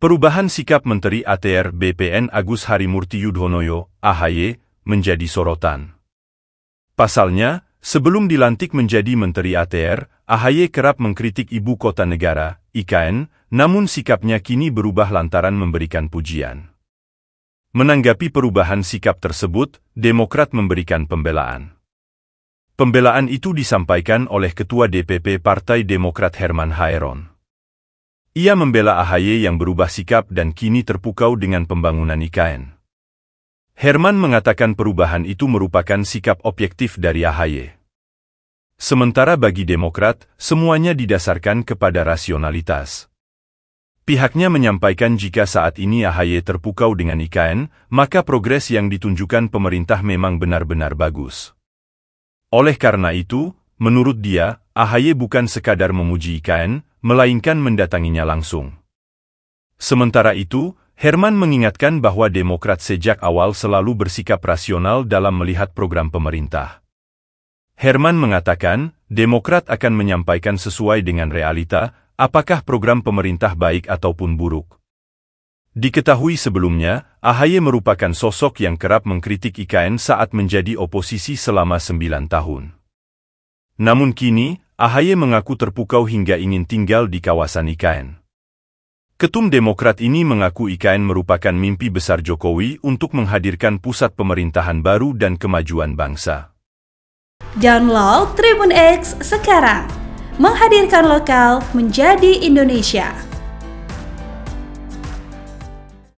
Perubahan sikap Menteri ATR BPN Agus Harimurti Yudhoyono (AHY) menjadi sorotan. Pasalnya, sebelum dilantik menjadi Menteri ATR, AHY kerap mengkritik ibu kota negara (IKN), namun sikapnya kini berubah lantaran memberikan pujian. Menanggapi perubahan sikap tersebut, Demokrat memberikan pembelaan. Pembelaan itu disampaikan oleh Ketua DPP Partai Demokrat Herman Haeron. Ia membela AHY yang berubah sikap dan kini terpukau dengan pembangunan IKN. Herman mengatakan perubahan itu merupakan sikap objektif dari AHY. Sementara bagi Demokrat, semuanya didasarkan kepada rasionalitas. Pihaknya menyampaikan jika saat ini AHY terpukau dengan IKN, maka progres yang ditunjukkan pemerintah memang benar-benar bagus. Oleh karena itu, Menurut dia, AHY bukan sekadar memuji IKN, melainkan mendatanginya langsung. Sementara itu, Herman mengingatkan bahwa Demokrat sejak awal selalu bersikap rasional dalam melihat program pemerintah. Herman mengatakan, Demokrat akan menyampaikan sesuai dengan realita, apakah program pemerintah baik ataupun buruk. Diketahui sebelumnya, AHY merupakan sosok yang kerap mengkritik IKN saat menjadi oposisi selama sembilan tahun. Namun kini, AHY mengaku terpukau hingga ingin tinggal di kawasan IKN. Ketum Demokrat ini mengaku IKN merupakan mimpi besar Jokowi untuk menghadirkan pusat pemerintahan baru dan kemajuan bangsa. Download Tribun X sekarang, menghadirkan lokal menjadi Indonesia.